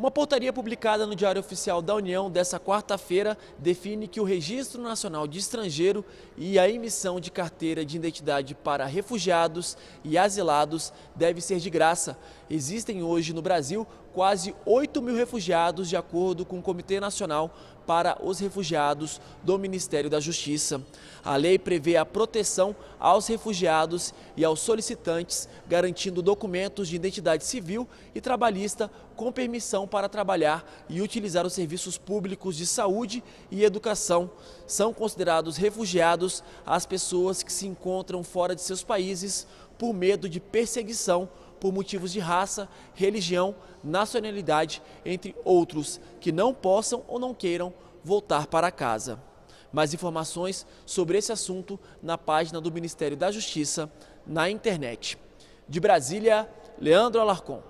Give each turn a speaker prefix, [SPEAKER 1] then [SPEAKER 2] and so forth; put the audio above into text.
[SPEAKER 1] Uma portaria publicada no Diário Oficial da União dessa quarta-feira define que o Registro Nacional de Estrangeiro e a emissão de carteira de identidade para refugiados e asilados deve ser de graça. Existem hoje no Brasil quase 8 mil refugiados, de acordo com o Comitê Nacional para os Refugiados do Ministério da Justiça. A lei prevê a proteção aos refugiados e aos solicitantes, garantindo documentos de identidade civil e trabalhista com permissão para trabalhar e utilizar os serviços públicos de saúde e educação. São considerados refugiados as pessoas que se encontram fora de seus países por medo de perseguição por motivos de raça, religião, nacionalidade, entre outros, que não possam ou não queiram voltar para casa. Mais informações sobre esse assunto na página do Ministério da Justiça na internet. De Brasília, Leandro Alarcon.